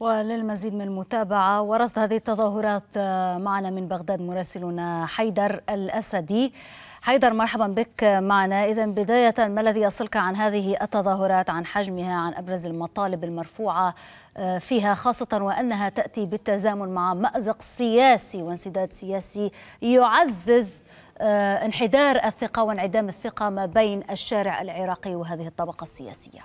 وللمزيد من المتابعة ورصد هذه التظاهرات آه، معنا من بغداد مراسلنا حيدر الأسدي حيدر مرحبا بك معنا إذا بداية ما الذي يصلك عن هذه التظاهرات عن حجمها عن أبرز المطالب المرفوعة آه، فيها خاصة وأنها تأتي بالتزامن مع مأزق سياسي وانسداد سياسي يعزز آه، انحدار الثقة وانعدام الثقة ما بين الشارع العراقي وهذه الطبقة السياسية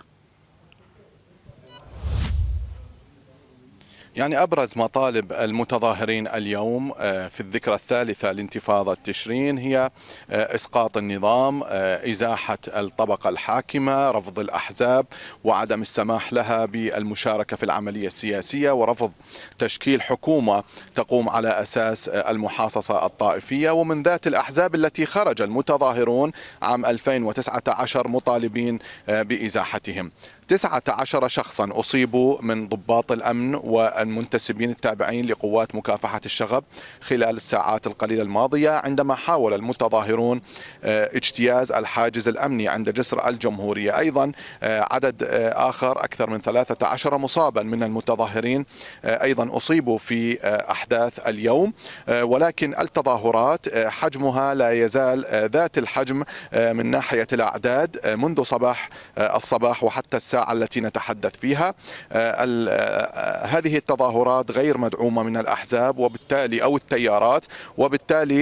يعني أبرز مطالب المتظاهرين اليوم آه، في الذكرى الثالثة لانتفاضة تشرين هي آه، إسقاط النظام آه، إزاحة الطبقة الحاكمة رفض الأحزاب وعدم السماح لها بالمشاركة في العملية السياسية ورفض تشكيل حكومة تقوم على أساس المحاصصة الطائفية ومن ذات الأحزاب التي خرج المتظاهرون عام 2019 مطالبين بإزاحتهم 19 شخصا أصيبوا من ضباط الأمن والمنتسبين التابعين لقوات مكافحة الشغب خلال الساعات القليلة الماضية عندما حاول المتظاهرون آه، اجتياز الحاجز الأمني عند جسر الجمهورية أيضا آه، عدد آه، آخر أكثر من 13 مصابا من المتظاهرين أيضا أصيبوا في أحداث اليوم ولكن التظاهرات حجمها لا يزال ذات الحجم من ناحية الأعداد منذ صباح الصباح وحتى الساعة التي نتحدث فيها آه، آه، آه، هذه التظاهرات غير مدعومة من الأحزاب وبالتالي أو التيارات وبالتالي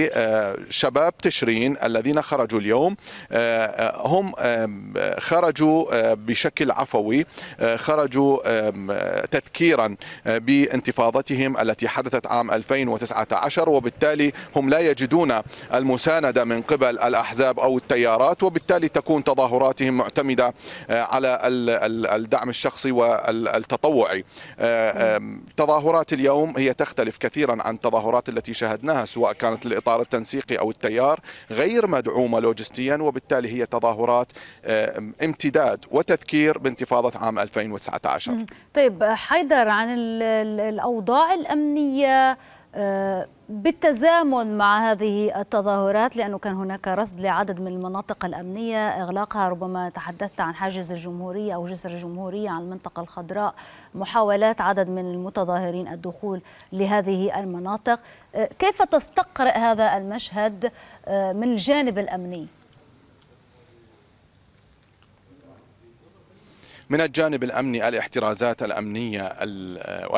شباب تشرين الذين خرجوا اليوم هم خرجوا بشكل عفوي خرجوا تذكيرا بانتفاضتهم التي حدثت عام 2019 وبالتالي هم لا يجدون المساندة من قبل الأحزاب أو التيارات وبالتالي تكون تظاهراتهم معتمدة على الدعم الشخصي والتطوعي آه، تظاهرات اليوم هي تختلف كثيرا عن التظاهرات التي شاهدناها سواء كانت للإطار التنسيقي أو التيار غير مدعومة لوجستيا وبالتالي هي تظاهرات امتداد وتذكير بانتفاضة عام 2019 طيب حيدر عن الأوضاع الأمنية آه، بالتزامن مع هذه التظاهرات لأنه كان هناك رصد لعدد من المناطق الأمنية إغلاقها ربما تحدثت عن حاجز الجمهورية أو جسر الجمهورية عن المنطقة الخضراء محاولات عدد من المتظاهرين الدخول لهذه المناطق آه، كيف تستقرئ هذا المشهد آه، من الجانب الأمني؟ من الجانب الأمني الاحترازات الأمنية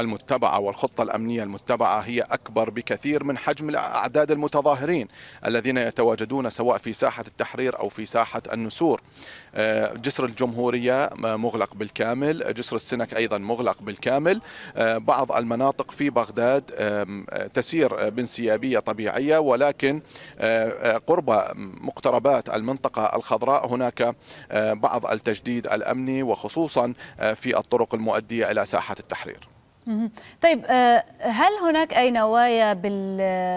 المتبعة والخطة الأمنية المتبعة هي أكبر بكثير من حجم أعداد المتظاهرين الذين يتواجدون سواء في ساحة التحرير أو في ساحة النسور آه، جسر الجمهورية مغلق بالكامل جسر السنك أيضا مغلق بالكامل آه، بعض المناطق في بغداد تسير بانسيابية طبيعية ولكن آه، قرب مقتربات المنطقة الخضراء هناك بعض التجديد الأمني وخصوصا خصوصا آه، في الطرق المؤدية إلى ساحة التحرير طيب آه، هل هناك أي نوايا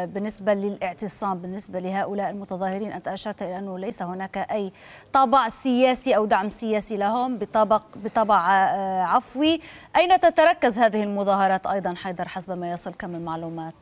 بالنسبة للاعتصام بالنسبة لهؤلاء المتظاهرين أنت أشرت إلى أنه ليس هناك أي طابع سياسي أو دعم سياسي لهم بطبق بطبع آه، عفوي أين تتركز هذه المظاهرات أيضا حيدر حسب ما يصلك من معلومات؟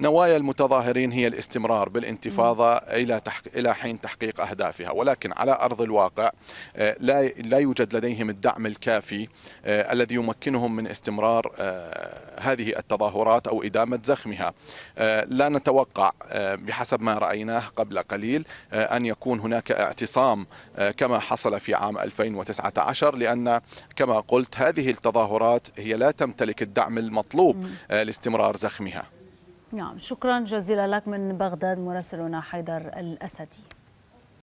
نوايا المتظاهرين هي الاستمرار بالانتفاضة إلى تحق... إلى حين تحقيق أهدافها ولكن على أرض الواقع آه، لا لا يوجد لديهم الدعم الكافي آه، الذي يمكنهم من استمرار آه، هذه التظاهرات أو إدامة زخمها لا نتوقع بحسب ما رأيناه قبل قليل أن يكون هناك اعتصام كما حصل في عام 2019 لأن كما قلت هذه التظاهرات هي لا تمتلك الدعم المطلوب لاستمرار زخمها نعم شكرا جزيلا لك من بغداد مراسلنا حيدر الأسدي